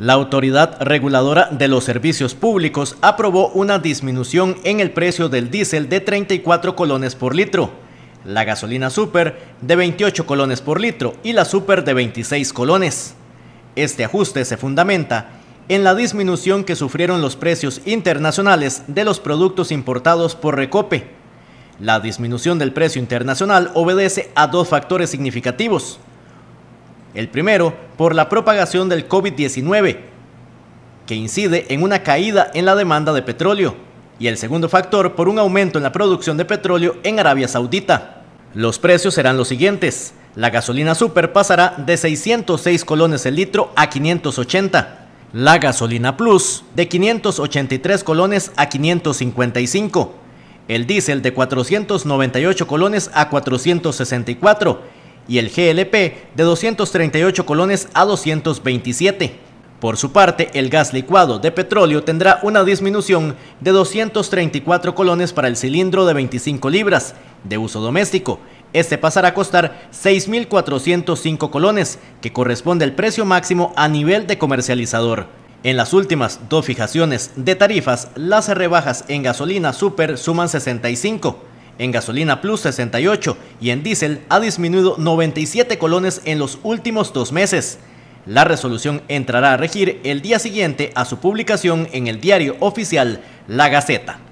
La Autoridad Reguladora de los Servicios Públicos aprobó una disminución en el precio del diésel de 34 colones por litro, la gasolina super de 28 colones por litro y la super de 26 colones. Este ajuste se fundamenta en la disminución que sufrieron los precios internacionales de los productos importados por Recope. La disminución del precio internacional obedece a dos factores significativos. El primero, por la propagación del COVID-19, que incide en una caída en la demanda de petróleo. Y el segundo factor, por un aumento en la producción de petróleo en Arabia Saudita. Los precios serán los siguientes. La gasolina super pasará de 606 colones el litro a 580. La gasolina plus de 583 colones a 555. El diésel de 498 colones a 464 y el GLP de 238 colones a 227. Por su parte, el gas licuado de petróleo tendrá una disminución de 234 colones para el cilindro de 25 libras de uso doméstico. Este pasará a costar 6.405 colones, que corresponde al precio máximo a nivel de comercializador. En las últimas dos fijaciones de tarifas, las rebajas en gasolina super suman 65 en gasolina plus 68 y en diésel ha disminuido 97 colones en los últimos dos meses. La resolución entrará a regir el día siguiente a su publicación en el diario oficial La Gaceta.